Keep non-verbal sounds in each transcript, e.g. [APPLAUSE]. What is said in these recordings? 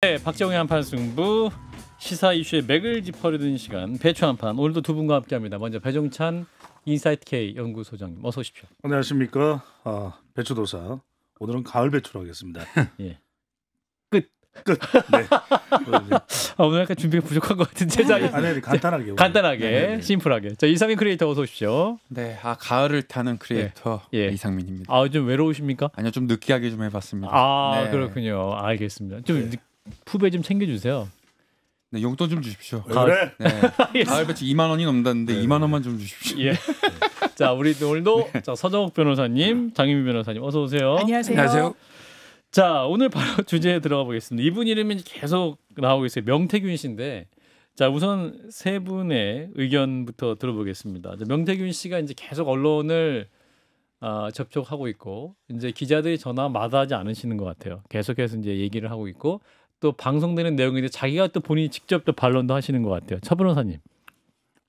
네, 박정희 한판 승부 시사 이슈의 맥을 짚어드는 시간 배추 한판 오늘도 두 분과 함께합니다. 먼저 배종찬 인사이트 K 연구소장님 어서 오십시오. 안녕하십니까. 아, 배추 도사 오늘은 가을 배추로 하겠습니다. [LAUGHS] 예. 네. 아, 오늘 약간 준비가 부족한 것 같은 네, 제작이. 아니, 아니 간단하게. 간단하게, 네네네. 네, 네. 심플하게. 자 이상민 크리에이터 어서 오십시오. 네, 아 가을을 타는 크리에이터 네. 예. 이상민입니다. 아좀 외로우십니까? 아니요, 좀 느끼하게 좀 해봤습니다. 아 네. 그렇군요. 알겠습니다. 좀 네. 후배 좀 챙겨주세요. 네, 용돈 좀 주십시오. 아, 그래? 네. 가을 배치 2만 원이 넘는데 네. 2만 원만 좀 주십시오. 예. 자, 우리 오늘도 네. 자, 서정욱 변호사님, 장윤미 변호사님 어서 오세요. 안녕하세요. 안녕하세요. 자, 오늘 바로 [LAUGHS] 주제에 들어가 보겠습니다. 이분 이름이 계속 나오고 있어요. 명태균 씨인데 자, 우선 세 분의 의견부터 들어보겠습니다. 명태균 씨가 이제 계속 언론을 어, 접촉하고 있고 이제 기자들이 전화 마다하지 않으시는 것 같아요. 계속해서 이제 얘기를 하고 있고 또 방송되는 내용인데 자기가 또 본인이 직접 또 반론도 하시는 것 같아요. 차 변호사님.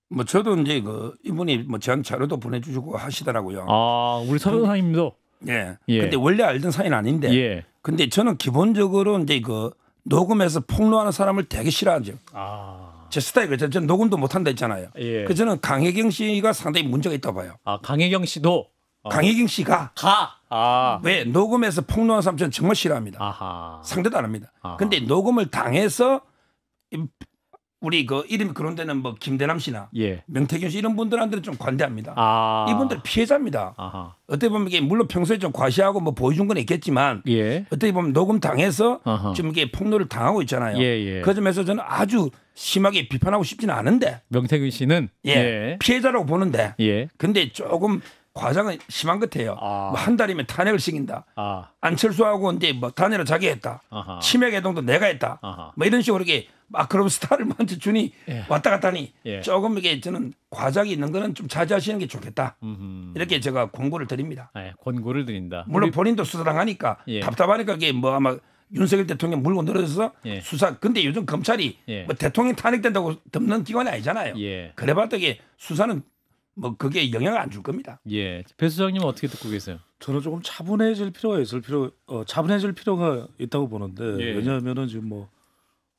뭐 저도 이제 그 이분이 뭐저한 자료도 보내주시고 하시더라고요. 아 우리 차 변호사님도. 예. 예. 근데 원래 알던 사이는 아닌데. 예. 근데 저는 기본적으로 이제 그 녹음해서 폭로하는 사람을 되게 싫어하죠. 아. 제 스타일이 그죠. 저 녹음도 못한다 했잖아요. 예. 그 저는 강혜경 씨가 상당히 문제가 있다 봐요. 아 강혜경 씨도. 어. 강혜경 씨가. 가. 아. 왜 녹음해서 폭로한 삼촌 정말 싫어합니다. 아하. 상대도 안 합니다. 아하. 근데 녹음을 당해서 우리 그 이름 그런 데는 뭐 김대남 씨나 예. 명태균 씨 이런 분들한테는 좀 관대합니다. 아. 이분들 피해자입니다. 아하. 어떻게 보면 이게 물론 평소에 좀 과시하고 뭐 보여준 건 있겠지만 예. 어떻게 보면 녹음 당해서 아하. 지금 이게 폭로를 당하고 있잖아요. 예, 예. 그 점에서 저는 아주 심하게 비판하고 싶지는 않은데 명태균 씨는 예. 예. 피해자라고 보는데 근데 조금 과장은 심한 것 같아요. 아. 뭐한 달이면 탄핵을 시킨다. 아. 안철수하고 이제 뭐 탄핵을 자기 했다. 아하. 치매 개동도 내가 했다. 아하. 뭐 이런 식으로 이렇게 마크롬 스타를 먼저 뭐 주니 예. 왔다 갔다니 예. 조금 이게 저는 과장이 있는 거는 좀 자제하시는 게 좋겠다. 음흠. 이렇게 제가 권고를 드립니다. 아, 예, 권고를 드린다. 물론 우리... 본인도 수사당하니까 예. 답답하니까 이게 뭐 아마 윤석열 대통령 물고 늘어져서 예. 수사. 근데 요즘 검찰이 예. 뭐 대통령 탄핵된다고 덮는 기관이 아니잖아요. 예. 그래봤더니 수사는 뭐 그게 영향을 안 줄 겁니다. 예, 배 수장님 은 어떻게 듣고 계세요? 저는 조금 차분해질 필요가 있을 필요, 어, 차분해질 필요가 있다고 보는데 예. 왜냐하면은 지금 뭐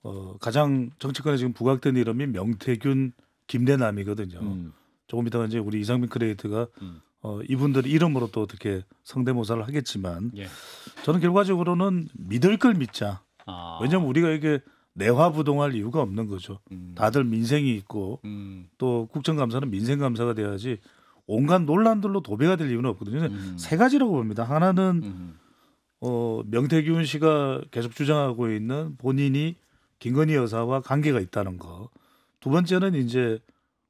어, 가장 정치권에 지금 부각된 이름이 명태균, 김대남이거든요. 음. 조금 이따가 이제 우리 이상민 크리에이터가 음. 어, 이분들 이름으로 또 어떻게 성대모사를 하겠지만 예. 저는 결과적으로는 믿을 걸 믿자. 아. 왜냐하면 우리가 이게 내화부동할 이유가 없는 거죠. 음. 다들 민생이 있고 음. 또 국정감사는 민생감사가 돼야지 온갖 논란들로 도배가 될 이유는 없거든요. 음. 세 가지라고 봅니다. 하나는 음. 어, 명태균 씨가 계속 주장하고 있는 본인이 김건희 여사와 관계가 있다는 거. 두 번째는 이제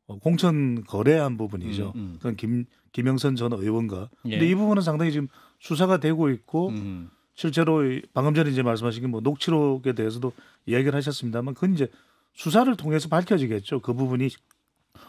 어, 공천 거래한 부분이죠. 음, 음. 그건 김 김영선 전 의원과. 예. 근데 이 부분은 상당히 지금 수사가 되고 있고. 실제로 방금 전에 이제 말씀하신 게뭐 녹취록에 대해서도 이야기를 하셨습니다만 그건 이제 수사를 통해서 밝혀지겠죠. 그 부분이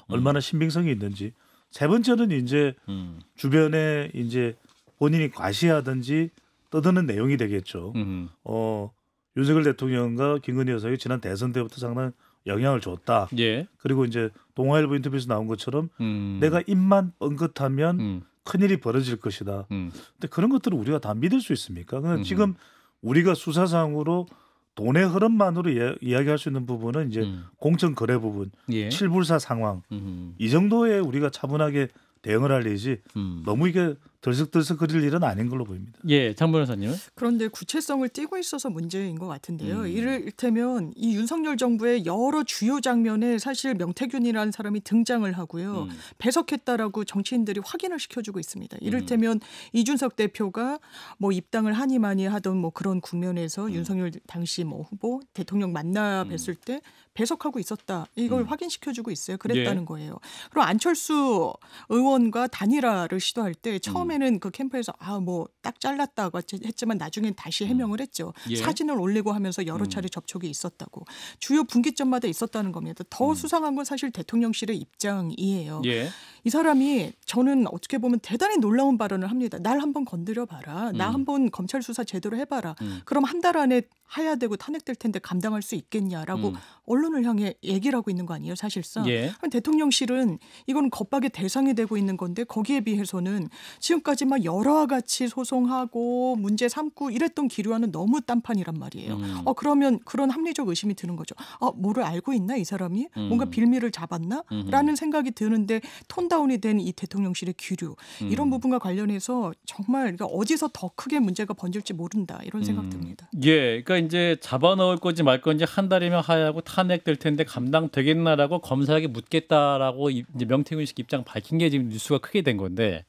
얼마나 음. 신빙성이 있는지. 세 번째는 이제 음. 주변에 이제 본인이 과시하든지 떠드는 내용이 되겠죠. 음. 어, 윤석열 대통령과 김건희 여사가 지난 대선 때부터 상당히 영향을 줬다. 예. 그리고 이제 동아일보 인터뷰에서 나온 것처럼 음. 내가 입만 뻥긋하면 음. 큰일이 벌어질 것이다. 음. 근데 그런 것들을 우리가 다 믿을 수 있습니까? 그러니까 음. 지금 우리가 수사상으로 돈의 흐름만으로 예, 이야기할 수 있는 부분은 이제 음. 공천 거래 부분, 예. 칠불사 상황 음흠. 이 정도에 우리가 차분하게 대응을 할일이지 음. 너무 이게 들썩들썩 그릴 일은 아닌 걸로 보입니다. 예, 장변호사님 그런데 구체성을 띠고 있어서 문제인 것 같은데요. 음. 이를테면 이 윤석열 정부의 여러 주요 장면에 사실 명태균이라는 사람이 등장을 하고요. 음. 배석했다라고 정치인들이 확인을 시켜주고 있습니다. 음. 이를테면 음. 이준석 대표가 뭐 입당을 하니 많이 하던 뭐 그런 국면에서 음. 윤석열 당시 뭐 후보 대통령 만나 음. 뵀을 때 배석하고 있었다. 이걸 음. 확인시켜주고 있어요. 그랬다는 예. 거예요. 그리고 안철수 의원과 단일화를 시도할 때 처음에 처음에는 그 캠프에서 아 뭐 딱 잘랐다고 했지만 나중엔 다시 음. 해명을 했죠. 예. 사진을 올리고 하면서 여러 음. 차례 음. 접촉이 있었다고. 주요 분기점마다 있었다는 겁니다. 더 음. 수상한 건 사실 대통령실의 입장이에요. 예. 이 사람이 저는 어떻게 보면 대단히 놀라운 발언을 합니다. 날 한 번 건드려 봐라. 나 음. 한번 검찰 수사 제대로 해 봐라. 음. 그럼 한 달 안에 해야되고 탄핵될 텐데 감당할 수 있겠냐라고 음. 언론을 향해 얘기를 하고 있는 거 아니에요, 사실상. 예. 대통령실은 이건 겁박의 대상이 되고 있는 건데 거기에 비해서는 지금까지 막 여러 가지 소송하고 문제 삼고 이랬던 기류와는 너무 딴판이란 말이에요. 음. 어 그러면 그런 합리적 의심이 드는 거죠. 아, 뭐를 알고 있나 이 사람이? 뭔가 음. 빌미를 잡았나? 라는 생각이 드는데 톤 셧다운이 된 이 대통령실의 규류 이런 음. 부분과 관련해서 정말 그러니까 어디서 더 크게 문제가 번질지 모른다 이런 생각 음. 듭니다. 예, 그러니까 이제 잡아 넣을 건지 말 건지 한 달이면 하야고 탄핵될 텐데 감당 되겠나라고 검사에게 묻겠다라고 이제 명태균 씨 입장 밝힌 게 지금 뉴스가 크게 된 건데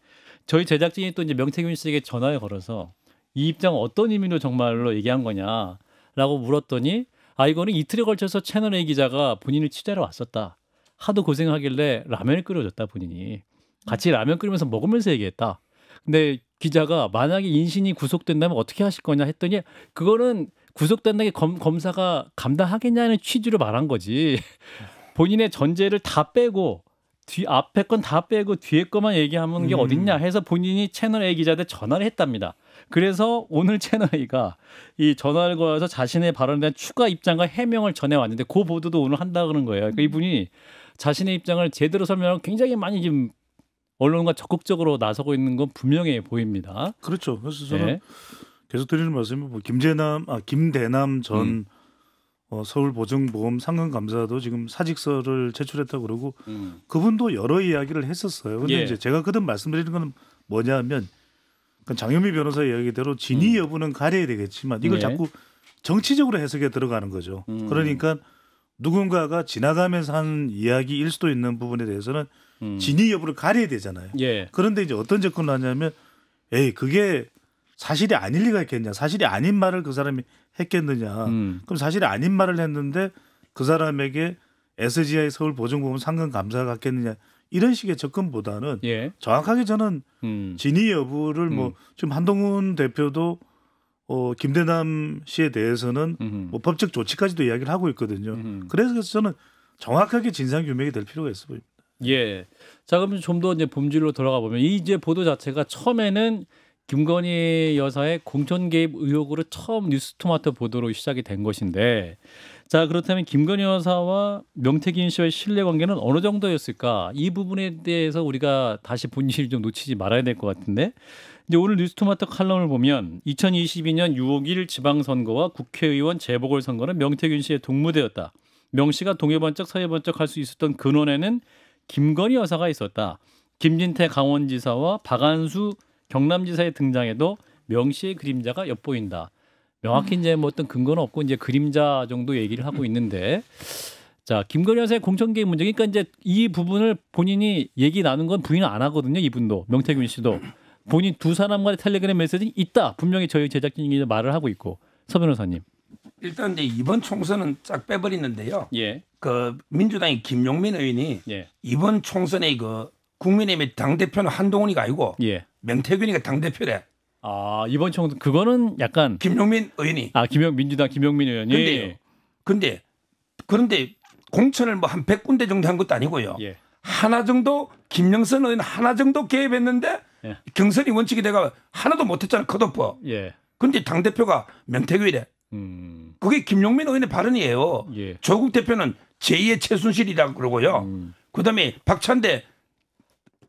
저희 제작진이 또 이제 명태균 씨에게 전화를 걸어서 이 입장 어떤 의미로 정말로 얘기한 거냐라고 물었더니 아 이거는 이틀에 걸쳐서 채널 A 기자가 본인을 취재하 왔었다. 하도 고생하길래 라면을 끓여줬다 본인이 같이 음. 라면 끓이면서 먹으면서 얘기했다. 근데 기자가 만약에 인신이 구속된다면 어떻게 하실 거냐 했더니 그거는 구속된다는 게 검, 검사가 감당하겠냐는 취지로 말한 거지. [LAUGHS] 본인의 전제를 다 빼고 뒤 앞에 건 다 빼고 뒤에 것만 얘기하면 게 음. 어딨냐 해서 본인이 채널 A 기자한테 전화를 했답니다. 그래서 오늘 채널 A가 이 전화를 걸어서 자신의 발언에 대한 추가 입장과 해명을 전해 왔는데 그 보도도 오늘 한다 그런 거예요. 그러니까 음. 이분이 자신의 입장을 제대로 설명을 하 굉장히 많이 지금 언론과 적극적으로 나서고 있는 건 분명해 보입니다. 그렇죠. 그래서 저는 네. 계속 드리는 말씀이 뭐 김재남 아 김대남 전 음. 어, 서울보증보험 상근감사도 지금 사직서를 제출했다 그러고 음. 그분도 여러 이야기를 했었어요. 근데 예. 이제 제가 그든 말씀드리는 건 뭐냐면 그 장현미 변호사 이야기대로 진위 음. 여부는 가려야 되겠지만 이걸 네. 자꾸 정치적으로 해석에 들어가는 거죠. 음. 그러니까 누군가가 지나가면서 한 이야기일 수도 있는 부분에 대해서는 음. 진위 여부를 가려야 되잖아요. 예. 그런데 이제 어떤 접근을 하냐면 에이 그게 사실이 아닐 리가 있겠냐 사실이 아닌 말을 그 사람이 했겠느냐 음. 그럼 사실이 아닌 말을 했는데 그 사람에게 SGI 서울 보증보험 상금 감사 가갔겠느냐 이런 식의 접근보다는 예. 정확하게 저는 음. 진위 여부를 뭐 음. 지금 한동훈 대표도 어, 김대남 씨에 대해서는 뭐 법적 조치까지도 이야기를 하고 있거든요. 음흠. 그래서 저는 정확하게 진상 규명이 될 필요가 있어 보입니다. 예. 자 그럼 좀더 이제 본질로 돌아가 보면 이 이제 보도 자체가 처음에는 김건희 여사의 공천 개입 의혹으로 처음 뉴스토마토 보도로 시작이 된 것인데 자 그렇다면 김건희 여사와 명태균 씨와의 신뢰 관계는 어느 정도였을까? 이 부분에 대해서 우리가 다시 본질을 좀 놓치지 말아야 될 것 같은데 이제 오늘 뉴스토마토 칼럼을 보면 2022년 6.1월일 지방선거와 국회의원 재보궐선거는 명태균 씨의 동무대였다. 명 씨가 동해번쩍 서해번쩍 할 수 있었던 근원에는 김건희 여사가 있었다. 김진태 강원지사와 박안수 경남지사의 등장에도 명 씨의 그림자가 엿보인다. 명확히 이제 뭐 어떤 근거는 없고 이제 그림자 정도 얘기를 하고 있는데 자 김건희 여사의 공천개입 문제 그러니까 이제 이 부분을 본인이 얘기 나눈 건 부인 안 하거든요 이분도 명태균 씨도 본인 두 사람 과의 텔레그램 메시지 있다 분명히 저희 제작진이 말을 하고 있고 서 변호사님 일단 이제 이번 총선은 쫙 빼버리는데요. 예. 그 민주당의 김용민 의원이 예. 이번 총선의 그 국민의힘의 당 대표는 한동훈이가 아니고 예. 명태균이가 당 대표래. 아 이번 총선 그거는 약간 김용민 의원이 아 김영 민주당 김영민 의원이 근데 근데 그런데 공천을 뭐 한 100군데 정도 한 것도 아니고요. 예. 하나 정도 김영선 의원 하나 정도 개입했는데 예. 경선이 원칙이 돼가 하나도 못했잖아 요 컷오프. 예. 근데 당 대표가 명태균이래. 음. 그게 김용민 의원의 발언이에요. 예. 조국 대표는 제2의 최순실이라고 그러고요. 음. 그다음에 박찬대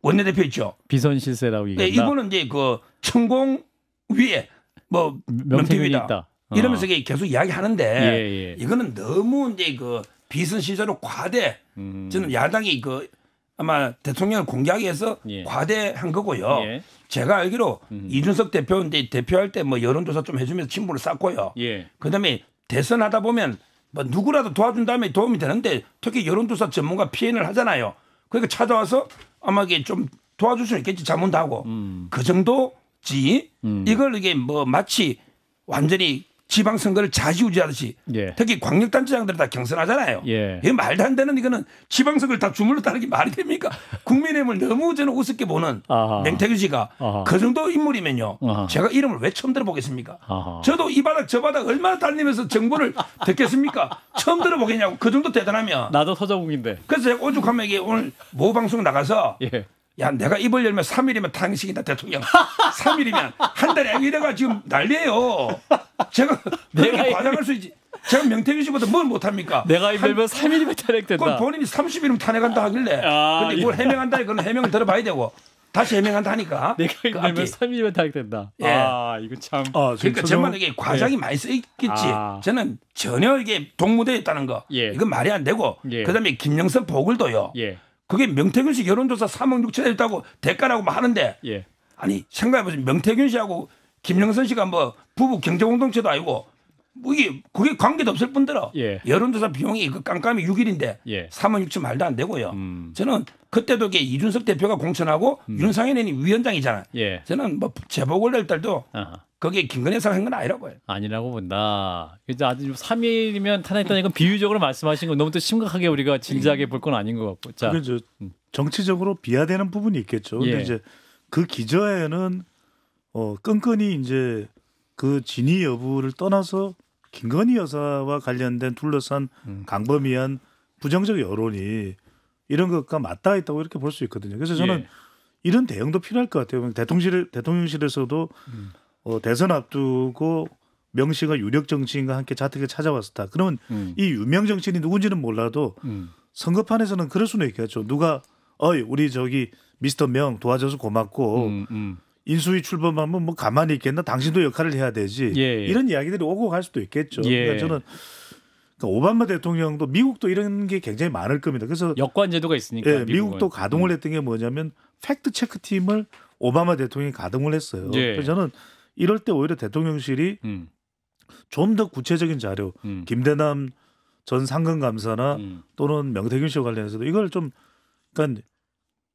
원내대표 있죠. 비선 실세라고 얘기했다. 네, 이거는 이제 그 천공 위에 뭐 명태위다. 있다. 어. 이러면서 계속 이야기하는데 예, 예. 이거는 너무 이제 그 비선 실세로 과대 음. 저는 야당이 그 아마 대통령을 공격하기 위해서 예. 과대한 거고요. 예. 제가 알기로 음. 이준석 대표인데 대표할 때 뭐 여론조사 좀 해주면서 친분을 쌓고요. 예. 그다음에 대선하다 보면 뭐 누구라도 도와준 다음에 도움이 되는데 특히 여론조사 전문가 피해를 하잖아요. 그러니까 찾아와서 아마 이게 좀 도와줄 수 있겠지 자문도 하고 음. 그 정도지 음. 이걸 이게 뭐 마치 완전히 지방선거를 좌지우지하듯이 예. 특히 광역단체장들 다 경선하잖아요. 예. 이 말도 안 되는 이거는 지방선거를 다 주물러 따르기 말이 됩니까? [LAUGHS] 국민의힘을 너무 저는 우습게 보는 맹태규 씨가 아하. 그 정도 인물이면요. 아하. 제가 이름을 왜 처음 들어보겠습니까? 저도 이 바닥 저 바닥 얼마나 달리면서 정보를 [LAUGHS] 듣겠습니까? 처음 들어보겠냐고 그 정도 대단하면 나도 서자국인데 그래서 제가 오죽하면 이게 오늘 모 방송 나가서 예. 야, 내가 입을 열면 3일이면 탄식이다, 대통령. 3일이면. [LAUGHS] 한 달에 이래가 지금 난리예요 제가, 내가 과장할 수 있지. 제가 명태균 씨보다 뭘 못합니까? 내가 입으면 3일이면 탄핵된다. 그건 본인이 30일이면 탄핵한다 하길래. 아, 근데 뭘 해명한다, 이건 해명을 들어봐야 되고. 다시 해명한다 니까 내가 입으면 그 3일이면 탄핵된다. 예. 아, 이거 참. 어, 그러니까 제말 이게 예. 과장이 예. 많이 쓰였겠지. 아. 저는 전혀 이게 동무대에 다는 거. 예. 이건 말이 안 되고. 예. 그 다음에 김영선 보궐도요. 예. 그게 명태균 씨 여론조사 3억 6천했다고 대가라고 하는데 예. 아니 생각해보세요. 명태균 씨하고 김영선 씨가 뭐 부부 경제 공동체도 아니고 뭐 이게 그게 관계도 없을 뿐더러 예. 여론조사 비용이 그 깜깜이 6일인데 예. 3억 6천 말도 안 되고요. 음. 저는 그때도 이게 이준석 대표가 공천하고 음. 윤상현이 위원장이잖아요. 예. 저는 뭐 재보궐 날때도 거기에 김건희 사가 한 건 아니라고 해요. 아니라고 본다. 이제 아주 3일이면 탄핵했다는 건 비유적으로 말씀하신 건 너무 또 심각하게 우리가 진지하게 볼 건 아닌 것 같고. 자. 그게 음. 정치적으로 비하되는 부분이 있겠죠. 근데 예. 이제 그 기저에는 어 끈끈이 이제 그 진위 여부를 떠나서 김건희 여사와 관련된 둘러싼 음. 강범위한 부정적 여론이 이런 것과 맞닿아 있다고 이렇게 볼 수 있거든요. 그래서 저는 예. 이런 대응도 필요할 것 같아요. 대통령실 대통령실에서도 음. 어, 대선 앞두고 명시가 유력 정치인과 함께 자택에 찾아왔었다. 그러면 음. 이 유명 정치인이 누군지는 몰라도 음. 선거판에서는 그럴 수는 있겠죠. 누가 어이 우리 저기 미스터 명 도와줘서 고맙고 음, 음. 인수위 출범하면 뭐 가만히 있겠나? 당신도 역할을 해야 되지. 예, 예. 이런 이야기들이 오고 갈 수도 있겠죠. 그러니까 예. 그러니까 저는 그러니까 오바마 대통령도 미국도 이런 게 굉장히 많을 겁니다. 그래서 여권 제도가 있으니까 예, 미국도 가동을 음. 했던 게 뭐냐면 팩트 체크 팀을 오바마 대통령이 가동을 했어요. 예. 그래서 저는 이럴 때 오히려 대통령실이 음. 좀더 구체적인 자료, 음. 김대남 전 상근 감사나 음. 또는 명태균 씨와 관련해서도 이걸 좀 그러니까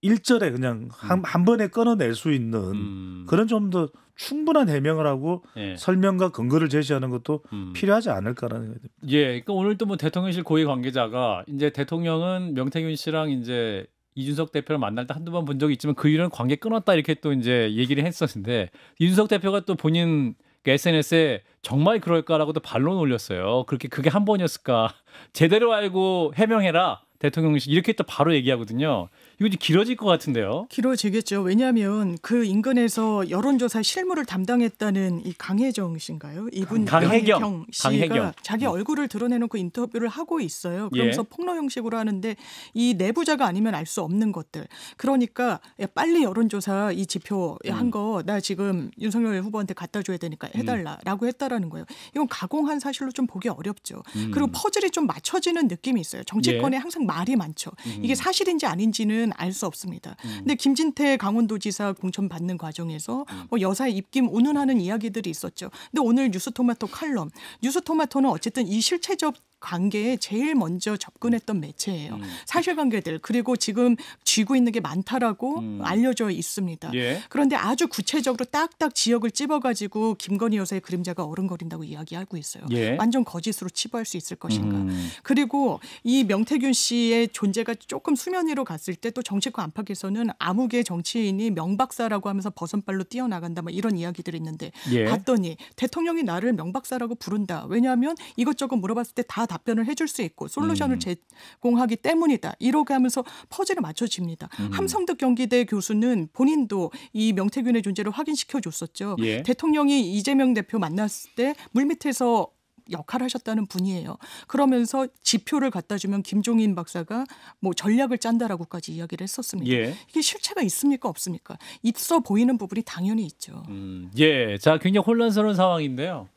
일절에 그냥 한, 음. 한 번에 끊어낼 수 있는 음. 그런 좀더 충분한 해명을 하고 예. 설명과 근거를 제시하는 것도 음. 필요하지 않을까라는 생각 예, 그러니까 오늘 또 뭐 대통령실 고위 관계자가 이제 대통령은 명태균 씨랑 이제 이준석 대표를 만날 때 한두 번 본 적이 있지만 그 이후는 관계 끊었다 이렇게 또 이제 얘기를 했었는데 이준석 대표가 또 본인 그 SNS에 정말 그럴까라고 또 반론 올렸어요. 그렇게 그게 한 번이었을까? [LAUGHS] 제대로 알고 해명해라 대통령실 이렇게 또 바로 얘기하거든요. 이거 길어질 것 같은데요. 길어지겠죠. 왜냐하면 그 인근에서 여론조사 실무를 담당했다는 이 강혜정 씨인가요? 이분 강혜경, 강혜경 씨가 강혜경. 자기 음. 얼굴을 드러내놓고 인터뷰를 하고 있어요. 그러면서 예. 폭로 형식으로 하는데 이 내부자가 아니면 알 수 없는 것들. 그러니까 빨리 여론조사 이 지표 음. 한거 나 지금 윤석열 후보한테 갖다 줘야 되니까 음. 해달라라고 음. 했다라는 거예요. 이건 가공한 사실로 좀 보기 어렵죠. 음. 그리고 퍼즐이 좀 맞춰지는 느낌이 있어요. 정치권에 예. 항상 말이 많죠. 음. 이게 사실인지 아닌지는 사실은 알수 없습니다. 음. 근데 김진태 강원도지사 공천 받는 과정에서 음. 뭐 여사의 입김 운운하는 이야기들이 있었죠. 근데 오늘 뉴스토마토 칼럼 뉴스토마토는 어쨌든 이 실체적 관계에 제일 먼저 접근했던 매체예요. 음. 사실관계들 그리고 지금 쥐고 있는 게 많다라고 음. 알려져 있습니다. 예. 그런데 아주 구체적으로 딱딱 지역을 찝어가지고 김건희 여사의 그림자가 어른거린다고 이야기하고 있어요. 예. 완전 거짓으로 치부할 수 있을 것인가. 음. 그리고 이 명태균 씨의 존재가 조금 수면 위로 갔을 때 또 정치권 안팎에서는 암흑의 정치인이 명박사라고 하면서 버선발로 뛰어나간다 뭐 이런 이야기들이 있는데 예. 봤더니 대통령이 나를 명박사라고 부른다. 왜냐하면 이것저것 물어봤을 때다 답변을 해줄 수 있고 솔루션을 음. 제공하기 때문이다. 이렇게 하면서 퍼즐이 맞춰집니다. 음. 함성득 경기대 교수는 본인도 이 명태균의 존재를 확인시켜 줬었죠. 예. 대통령이 이재명 대표 만났을 때 물밑에서 역할을 하셨다는 분이에요. 그러면서 지표를 갖다 주면 김종인 박사가 뭐 전략을 짠다라고까지 이야기를 했었습니다. 예. 이게 실체가 있습니까 없습니까? 있어 보이는 부분이 당연히 있죠. 음, 예, 자 굉장히 혼란스러운 상황인데요.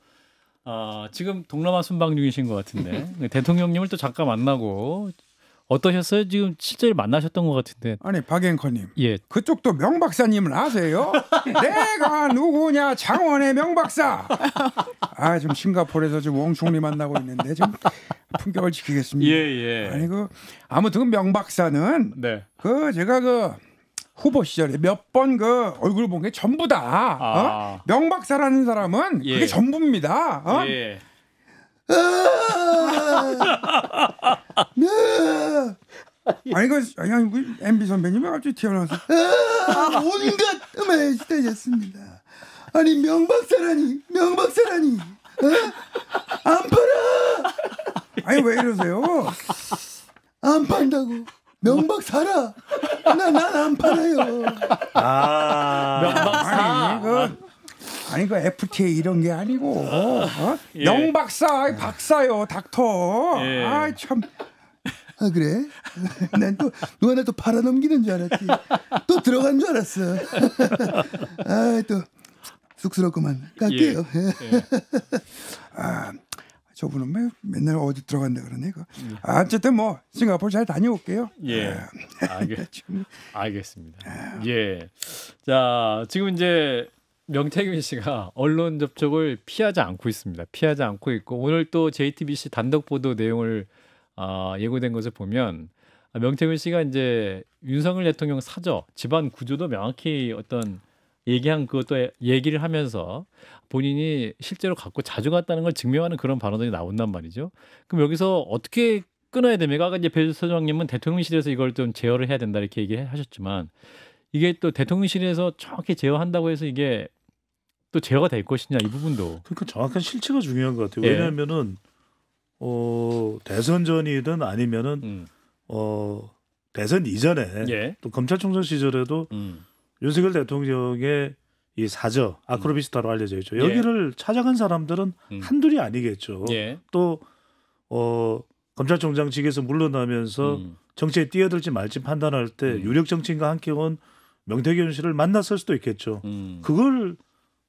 아, 지금 동남아 순방 중이신 것 같은데 [LAUGHS] 대통령님을 또 잠깐 만나고 어떠셨어요? 지금 실제로 만나셨던 것 같은데. 아니 박앵커님. 예. 그쪽도 명 박사님을 아세요? [LAUGHS] 내가 누구냐 장원의 명 박사. 아 지금 싱가포르에서 지금 웡총리 만나고 있는데 지금 품격을 지키겠습니다. 예 예. 아니 그 아무튼 그 명 박사는 네. 그 제가 그 후보 시절에 몇 번 그 얼굴 본 게 전부 다 아. 어? 명박사라는 사람은 예. 그게 전부입니다. 어? 예. 아! 아! 아니 그 아니 MB 선배님이 아주 튀어나와서 아, 온갖 음에 시달렸습니다. 아니 명박사라니 명박사라니 어? 안 팔아. 아니 왜 이러세요? 안 판다고. 명박 사라. 나난안 팔아요. 아 명박 사. 아니, 그 FTA 이런 게 아니고 어? 예. 명박사 박사요 닥터. 예. 아 참. 아 그래? [LAUGHS] 난 또 누가 나또 팔아넘기는 줄 알았지. 또 들어간 줄 알았어. [LAUGHS] 아또 쑥스럽구만. 갈게요. 예. 예. [LAUGHS] 아 저분은 매, 맨날 어디 들어간다 그러네. 그. 예. 아, 어쨌든 뭐 싱가포르 잘 다녀올게요. 예. 예. 알겠, [LAUGHS] 알겠습니다. 예. 예. 자, 지금 이제 명태균 씨가 언론 접촉을 피하지 않고 있습니다. 피하지 않고 있고 오늘 또 JTBC 단독 보도 내용을 아, 예고된 것을 보면 아, 명태균 씨가 이제 윤석열 대통령 사저 집안 구조도 명확히 어떤 얘기한 그것도 얘기를 하면서 본인이 실제로 갖고 자주 갔다는 걸 증명하는 그런 발언이 들 나온단 말이죠. 그럼 여기서 어떻게 끊어야 됩니까? 아까 이제 배소장님은 대통령실에서 이걸 좀 제어를 해야 된다 이렇게 얘기하셨지만 이게 또 대통령실에서 정확히 제어한다고 해서 이게 또 제어가 될 것이냐 이 부분도 그러니까 정확한 실체가 중요한 것 같아요. 예. 왜냐하면은 예. 어 대선 전이든 아니면은 음. 어 대선 이전에 예. 또 검찰총장 시절에도 음. 윤석열 대통령의 이 사저 아크로비스타로 음. 알려져 있죠. 여기를 예. 찾아간 사람들은 음. 한둘이 아니겠죠. 예. 또 어, 검찰총장 직에서 물러나면서 음. 정치에 뛰어들지 말지 판단할 때 음. 유력 정치인과 함께 온 명태균 씨를 만났을 수도 있겠죠. 음. 그걸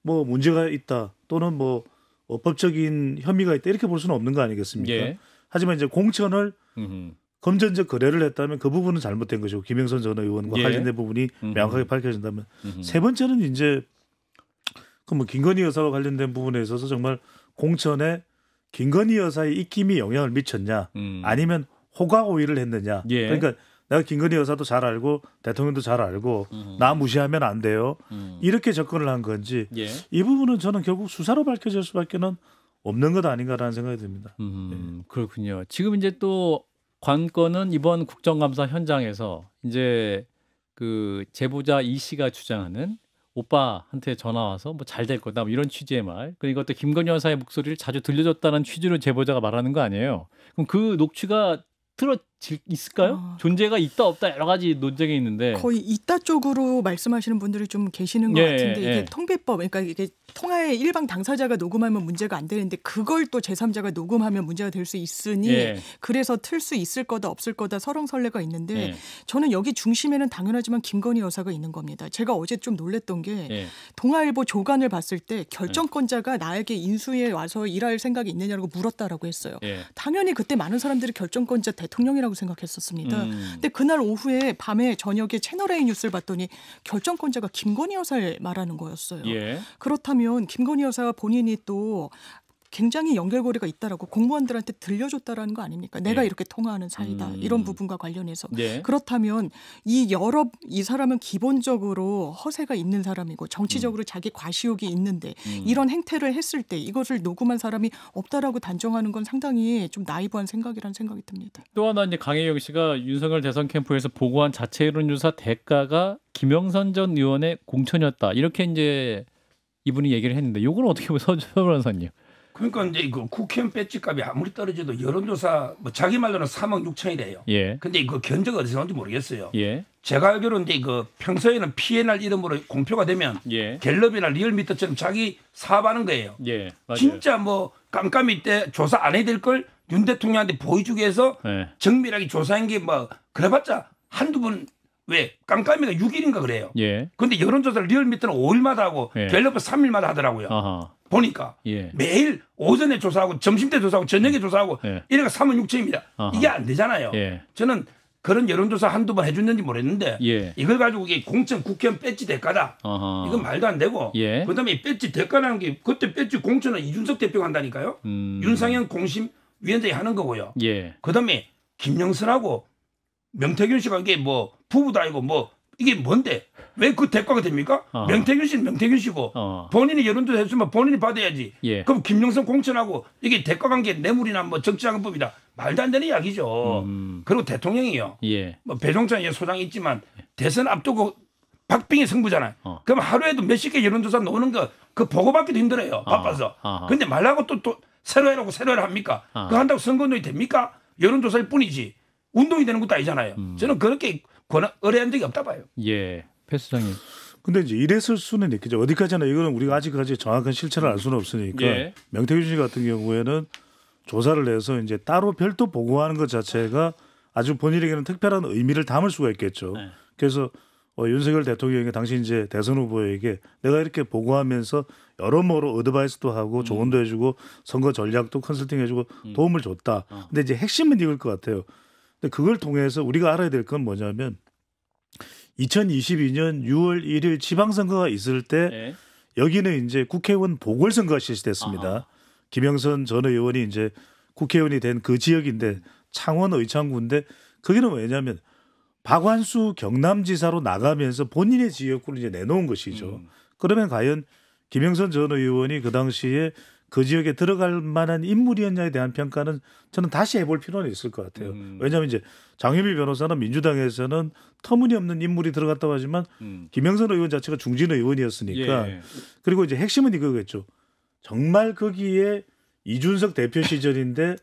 뭐 문제가 있다 또는 뭐 어, 법적인 혐의가 있다 이렇게 볼 수는 없는 거 아니겠습니까? 예. 하지만 이제 공천을 금전적 거래를 했다면 그 부분은 잘못된 것이고 김영선 전 의원과 예. 관련된 부분이 음흠. 명확하게 밝혀진다면 음흠. 세 번째는 이제 그뭐 김건희 여사와 관련된 부분에 있어서 정말 공천에 김건희 여사의 입김이 영향을 미쳤냐 음. 아니면 호가 오일를 했느냐 예. 그러니까 내가 김건희 여사도 잘 알고 대통령도 잘 알고 음. 나 무시하면 안 돼요 음. 이렇게 접근을 한 건지 예. 이 부분은 저는 결국 수사로 밝혀질 수밖에는 없는 것 아닌가라는 생각이 듭니다. 음, 네. 그렇군요. 지금 이제 또 관건은 이번 국정감사 현장에서 이제 그 제보자 이 씨가 주장하는 오빠한테 전화 와서 뭐 잘 될 거다 뭐 이런 취지의 말. 그리고 또 김건희 여사의 목소리를 자주 들려줬다는 취지로 제보자가 말하는 거 아니에요. 그럼 그 녹취가 틀어 있을까요? 아, 존재가 있다 없다 여러 가지 논쟁이 있는데 거의 있다 쪽으로 말씀하시는 분들이 좀 계시는 것 예, 같은데 예, 이게 예. 통배법 그러니까 이게 통화에 일방 당사자가 녹음하면 문제가 안 되는데 그걸 또 제3자가 녹음하면 문제가 될 수 있으니 예. 그래서 틀 수 있을 거다 없을 거다 서렁설레가 있는데 예. 저는 여기 중심에는 당연하지만 김건희 여사가 있는 겁니다. 제가 어제 좀 놀랬던 게 예. 동아일보 조간을 봤을 때 결정권자가 나에게 인수에 와서 일할 생각이 있느냐고 물었다라고 했어요. 당연히 그때 많은 사람들이 결정권자 대통령이라고 끝났다고 생각했었습니다. 음. 근데 그날 오후에 밤에 저녁에 채널 A 뉴스를 봤더니 결정권자가 김건희 여사를 말하는 거였어요. 예. 그렇다면 김건희 여사가 본인이 또 굉장히 연결고리가 있다라고 공무원들한테 들려줬다라는 거 아닙니까? 내가 네. 이렇게 통화하는 사이다 음. 이런 부분과 관련해서 네. 그렇다면 이 여러 이 사람은 기본적으로 허세가 있는 사람이고 정치적으로 음. 자기 과시욕이 있는데 음. 이런 행태를 했을 때 이것을 녹음한 사람이 없다라고 단정하는 건 상당히 좀 나이브한 생각이라는 생각이 듭니다. 또 하나 이제 강혜영 씨가 윤석열 대선 캠프에서 보고한 자체 이론 조사 대가가 김영선 전 의원의 공천이었다 이렇게 이제 이분이 얘기를 했는데 이걸 어떻게 보세요변호사님 그러니까 이제 이거 국회의원 배지값이 아무리 떨어져도 여론조사 뭐 자기 말로는 3억 6천이래요. 예. 근데 이거 견적 어디서 나온지 모르겠어요. 예. 제가 알기로는 이제 그 평소에는 PNR 이름으로 공표가 되면 예. 갤럽이나 리얼미터처럼 자기 사업하는 거예요. 예. 맞아요. 진짜 뭐 깜깜이 때 조사 안 해야 될 걸 윤 대통령한테 보여주기 위해서 예. 정밀하게 조사한 게 뭐 그래봤자 한두 번 왜? 깜깜이가 6일인가 그래요. 예. 근데 여론조사를 리얼미터는 5일마다 하고 예. 갤럽은 3일마다 하더라고요. 아하. 보니까 예. 매일 오전에 조사하고 점심 때 조사하고 저녁에 조사하고 예. 이래가 3원 6천입니다. 아하. 이게 안 되잖아요. 예. 저는 그런 여론조사 한두 번 해줬는지 모르겠는데 예. 이걸 가지고 이게 공천 국회의원 뺏지 대가다. 아하. 이건 말도 안 되고 예. 그다음에 뺏지 대가라는 게 그때 뺏지 공천은 이준석 대표가 한다니까요. 음. 윤상현 공심 위원장이 하는 거고요. 예. 그다음에 김영선하고 명태균 씨가 이게 뭐 부부도 아니고 뭐 이게 뭔데? 왜 그 대가가 됩니까? 어. 명태균 씨는 명태균 씨고 어. 본인이 여론조사 했으면 본인이 받아야지. 예. 그럼 김영성 공천하고 이게 대가 관계 뇌물이나 뭐 정치자금법이다. 말도 안 되는 이야기죠. 음. 그리고 대통령이요. 예. 뭐 배종찬 예 소장이 있지만 대선 앞두고 박빙의 승부잖아요. 어. 그럼 하루에도 몇십 개 여론조사 나오는 거 그 보고받기도 힘들어요. 어. 바빠서. 어. 근데 말라고 또, 또 새로 해라고 새로 해라 합니까? 어. 그거 한다고 선거운동이 됩니까? 여론조사일 뿐이지. 운동이 되는 것도 아니잖아요. 음. 저는 그렇게 권한 의뢰한 적이 없다 봐요. 예, 패스장님. 근데 이제 이랬을 수는 있겠죠. 어디까지나 이거는 우리가 아직까지 정확한 실체를 알 수는 없으니까 예. 명태균 씨 같은 경우에는 조사를 해서 이제 따로 별도 보고하는 것 자체가 아주 본인에게는 특별한 의미를 담을 수가 있겠죠. 네. 그래서 어, 윤석열 대통령이 당신 이제 대선 후보에게 내가 이렇게 보고하면서 여러모로 어드바이스도 하고 조언도 음. 해주고 선거 전략도 컨설팅해주고 음. 도움을 줬다. 어. 근데 이제 핵심은 이걸 것 같아요. 근데 그걸 통해서 우리가 알아야 될 건 뭐냐면 2022년 6월 1일 지방선거가 있을 때 네. 여기는 이제 국회의원 보궐선거가 실시됐습니다. 아하. 김영선 전 의원이 이제 국회의원이 된 그 지역인데 창원 의창군데 거기는 왜냐하면 박완수 경남지사로 나가면서 본인의 지역구를 이제 내놓은 것이죠. 음. 그러면 과연 김영선 전 의원이 그 당시에 그 지역에 들어갈 만한 인물이었냐에 대한 평가는 저는 다시 해볼 필요는 있을 것 같아요. 음. 왜냐하면 이제 장유미 변호사는 민주당에서는 터무니없는 인물이 들어갔다고 하지만 음. 김영선 의원 자체가 중진 의원이었으니까 예. 예. 그리고 이제 핵심은 이거겠죠. 정말 거기에 이준석 대표 [LAUGHS] 시절인데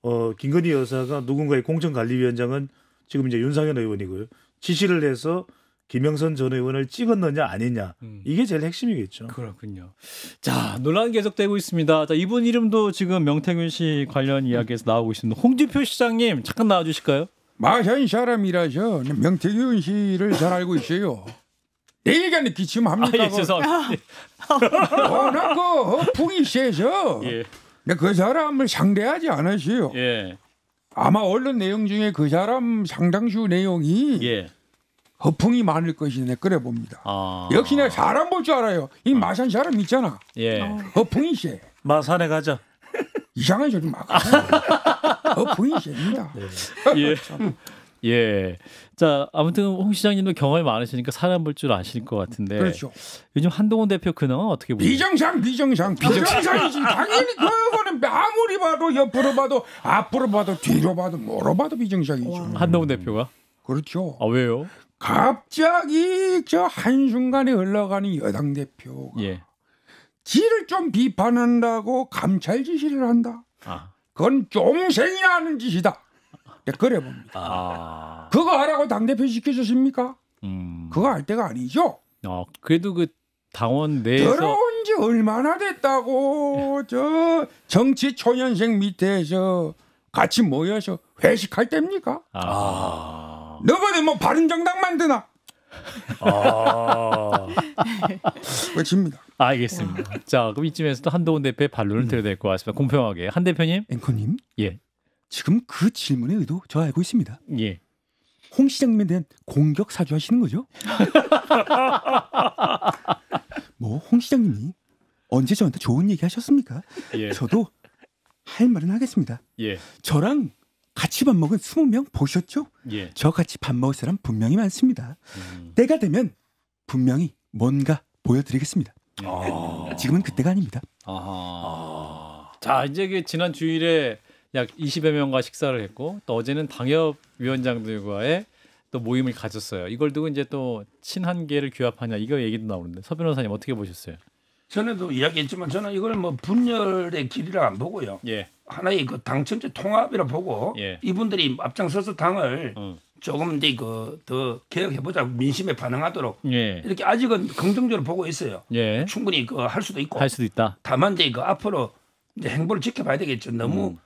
어, 김건희 여사가 누군가의 공정관리위원장은 지금 이제 윤상현 의원이고요. 지시를 해서 김영선 전 의원을 찍었느냐 아니냐 음. 이게 제일 핵심이겠죠. 그렇군요. 자 논란 계속되고 있습니다. 자 이분 이름도 지금 명태균 씨 관련 이야기에서 나오고 있습니다. 홍준표 시장님 잠깐 나와주실까요? 마샤인 사람이라서 명태균 씨를 잘 알고 있어요. 내 얘기는 기침합니까? 아, 예, 죄송합니다. 워낙 어, 그 풍이 세서 예. 그 사람을 상대하지 않으시요. 예. 아마 언론 내용 중에 그 사람 상당수 내용이 예. 허풍이 많을 것이네 그래 봅니다. 아. 역시나 사람 볼 줄 알아요. 이 아. 마산 사람 있잖아. 예. 허풍이 세. 마산에 가자. [LAUGHS] 이상한 소리 막. 허풍이 세니다 예. 예. 예. 자, 아무튼 홍 시장님도 경험이 많으시니까 사람 볼 줄 아실 것 같은데. 그렇죠. 요즘 한동훈 대표 근황은 어떻게 보세요? 비정상, 비정상, 비정상이지. 당연히 그거는 아무리 봐도 옆으로 봐도 앞으로 봐도 뒤로 봐도 뭐로 봐도 비정상이죠. 한동훈 대표가? 그렇죠. 아 왜요? 갑자기 저 한순간에 흘러가는 여당 대표가 예. 지를 좀 비판한다고 감찰 지시를 한다. 아. 그건 종생이 하는 짓이다. 네, 그래 봅니다. 아. 그거 하라고 당대표 시켜줬습니까? 음. 그거 할 때가 아니죠. 어, 그래도 그 당원 내에서 들어온 지 얼마나 됐다고 저 정치 초년생 밑에서 같이 모여서 회식할 때입니까? 아. 아. 너번에뭐 바른정당 만드나? 아. 왜 집니다. 알겠습니다. 자, 그럼 이쯤에서 또 한동훈 대표의 반론을 들어야 될 것 같습니다. 공평하게. 한 대표님. 앵커님. 예. 지금 그 질문의 의도 저 알고 있습니다. 예. 홍 시장님에 대한 공격 사주하시는 거죠? [LAUGHS] 뭐 홍 시장님이 언제 저한테 좋은 얘기 하셨습니까? 예. 저도 할 말은 하겠습니다. 예. 저랑 같이 밥 먹은 20명 보셨죠? 예. 저같이 밥 먹을 사람 분명히 많습니다. 음. 때가 되면 분명히 뭔가 보여드리겠습니다. 아. 지금은 그때가 아닙니다. 아하. 아. 자 이제 그 지난 주일에 약 20여 명과 식사를 했고 또 어제는 당협 위원장들과의 또 모임을 가졌어요. 이걸 두고 이제 또 친한계를 규합하냐 이거 얘기도 나오는데 서 변호사님 어떻게 보셨어요? 전에도 이야기했지만 저는 이걸 뭐 분열의 길이라 안 보고요. 예. 하나의 그당청제 통합이라 보고 예. 이분들이 앞장서서 당을 음. 조금 이더 그 개혁해보자 민심에 반응하도록 예. 이렇게 아직은 긍정적으로 보고 있어요. 예. 충분히 그 할 수도 있고 할 수도 있다. 다만 이제 그 앞으로 이제 행보를 지켜봐야 되겠죠. 너무 음.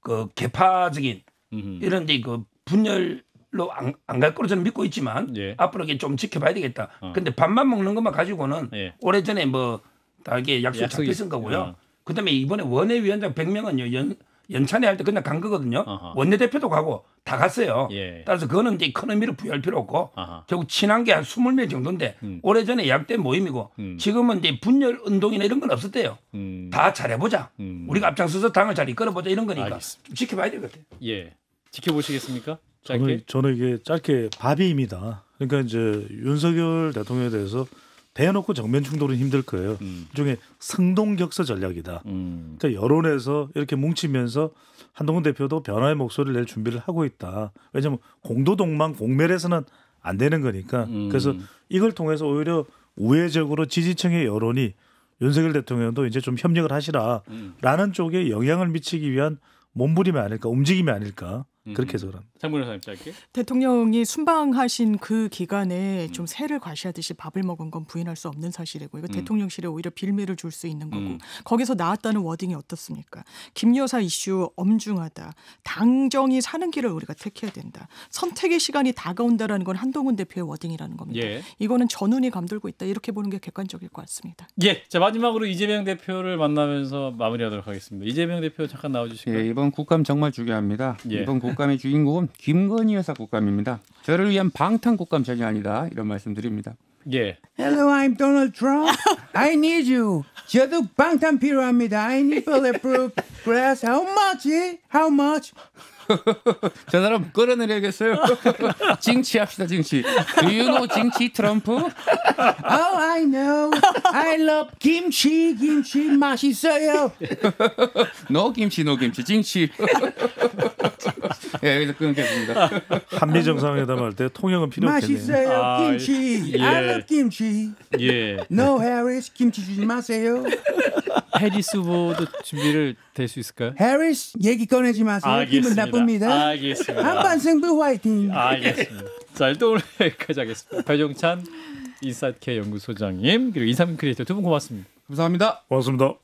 그 개파적인 음흠. 이런 이그 분열로 안 갈 거로 저는 믿고 있지만 예. 앞으로 좀 지켜봐야 되겠다. 어. 근데 밥만 먹는 것만 가지고는 예. 오래전에 뭐다 이게 약속 잡혔은 거고요. 어. 그다음에 이번에 원외위원장 100명은요 연 연찬회 할 때 그냥 간 거거든요. 원내대표도 가고 다 갔어요. 예. 따라서 그거는 이제 큰 의미를 부여할 필요 없고 아하. 결국 친한 게 한 20명 정도인데 음. 오래전에 약대 모임이고 음. 지금은 이제 분열 운동이나 이런 건 없었대요. 음. 다 잘해보자. 음. 우리가 앞장서서 당을 잘 이끌어보자 이런 거니까 알겠습니다. 좀 지켜봐야 될 것 같아요. 예. 지켜보시겠습니까? 짧게? 저는, 저는 이게 짧게 바비입니다. 그러니까 이제 윤석열 대통령에 대해서 대놓고 정면 충돌은 힘들 거예요. 음. 중에 성동격서 전략이다. 음. 그러니까 여론에서 이렇게 뭉치면서 한동훈 대표도 변화의 목소리를 낼 준비를 하고 있다. 왜냐하면 공도동망 공멸해서는 안 되는 거니까. 음. 그래서 이걸 통해서 오히려 우회적으로 지지층의 여론이 윤석열 대통령도 이제 좀 협력을 하시라라는 음. 쪽에 영향을 미치기 위한 몸부림이 아닐까, 움직임이 아닐까. 음. 그렇게 저는 상무변호사님 짧게 대통령이 순방하신 그 기간에 음. 좀 새를 과시하듯이 밥을 먹은 건 부인할 수 없는 사실이고 이거 음. 대통령실에 오히려 빌미를 줄 수 있는 거고 음. 거기서 나왔다는 워딩이 어떻습니까? 김 여사 이슈 엄중하다. 당정이 사는 길을 우리가 택해야 된다. 선택의 시간이 다가온다라는 건 한동훈 대표의 워딩이라는 겁니다. 예. 이거는 전운이 감돌고 있다 이렇게 보는 게 객관적일 것 같습니다. 예, 자 마지막으로 이재명 대표를 만나면서 마무리하도록 하겠습니다. 이재명 대표 잠깐 나와주시고요. 예, 이번 국감 정말 중요합니다. 예. 이번 국 국감의 주인공은 김건희 여사 국감입니다. 저를 위한 방탄 국감 전혀 아니다 이런 말씀드립니다. 예. Hello, I'm Donald Trump. I need you. 저도 방탄 필요합니다. I need bulletproof glass. How much? How much? 저 사람 끌어내려야겠어요. 징치합시다, 징치. Do you know 징치 트럼프? oh, I know. I love 김치. 김치 맛있어요. no 김치, no 김치. 징치. 예, 여기서 끊겠습니다. 한미 정상회담 할 때 통역은 필요 없겠네요. 맛있어요 아, 김치. 예. I love 김치. 예. No Harris 김치 주지 마세요. 해리스 보도 준비를 될 수 있을까요? 해리스 얘기 꺼내지 마세요. 알겠습니다. 기분 나쁩니다. 알겠습니다. 한판 승부 화이팅. 알겠습니다. 자, 일단 오늘 여기까지 하겠습니다. 배종찬 인사이트 연구소장님 그리고 이삼 크리에이터 두 분 고맙습니다. 감사합니다. 고맙습니다.